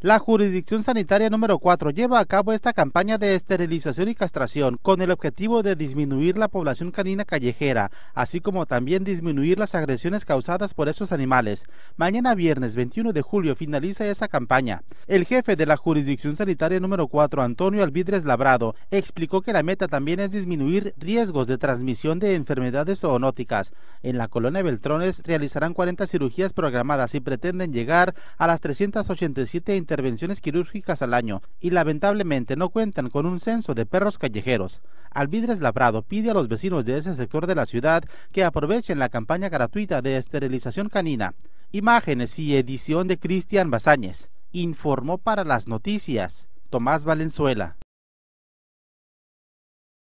La jurisdicción sanitaria número 4 lleva a cabo esta campaña de esterilización y castración con el objetivo de disminuir la población canina callejera, así como también disminuir las agresiones causadas por esos animales. Mañana viernes 21 de julio finaliza esa campaña. El jefe de la jurisdicción sanitaria número 4, Antonio Alvidres Labrado, explicó que la meta también es disminuir riesgos de transmisión de enfermedades zoonóticas. En la colonia Beltrones realizarán 40 cirugías programadas y pretenden llegar a las 387 intervenciones quirúrgicas al año y lamentablemente no cuentan con un censo de perros callejeros. Alvidres Labrado pide a los vecinos de ese sector de la ciudad que aprovechen la campaña gratuita de esterilización canina. Imágenes y edición de Cristian Bazáñez. Informó para las noticias Tomás Valenzuela.